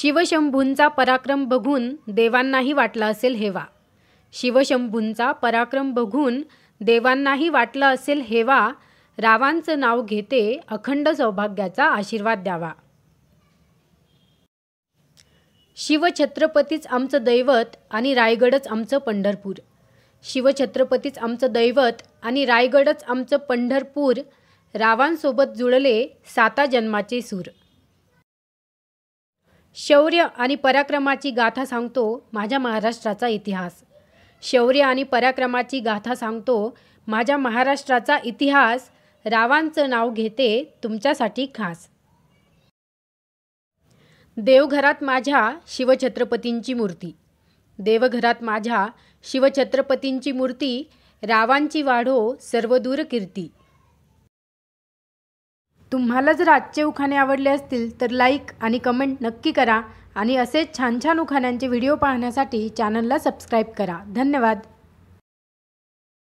शिवशंभूंचा पराक्रम बघून देवांनाही वाटला असेल हेवा शिवशंभूंचा पराक्रम बघून देवांनाही वाटलं असेल हेवा रावांचं नाव घेते अखंड सौभाग्याचा आशीर्वाद द्यावा शिवछत्रपतीच आमचं दैवत आणि रायगडच आमचं पंढरपूर शिवछत्रपतीच आमचं दैवत आणि रायगडच आमचं पंढरपूर रावांसोबत जुळले साता जन्माचे सूर शौर्य आणि पराक्रमाची गाथा सांगतो माझ्या महाराष्ट्राचा इतिहास शौर्य आणि पराक्रमाची गाथा सांगतो माझ्या महाराष्ट्राचा इतिहास रावांचं नाव घेते तुमच्यासाठी खास देवघरात माझ्या शिवछत्रपतींची मूर्ती देवघरात माझ्या शिवछत्रपतींची मूर्ती रावांची वाढो सर्वदूर कीर्ती तुम्हाला जर आजचे उखाणे आवडले असतील तर लाईक आणि कमेंट नक्की करा आणि असेच छान छान उखाण्यांचे व्हिडिओ पाहण्यासाठी चॅनलला सबस्क्राईब करा धन्यवाद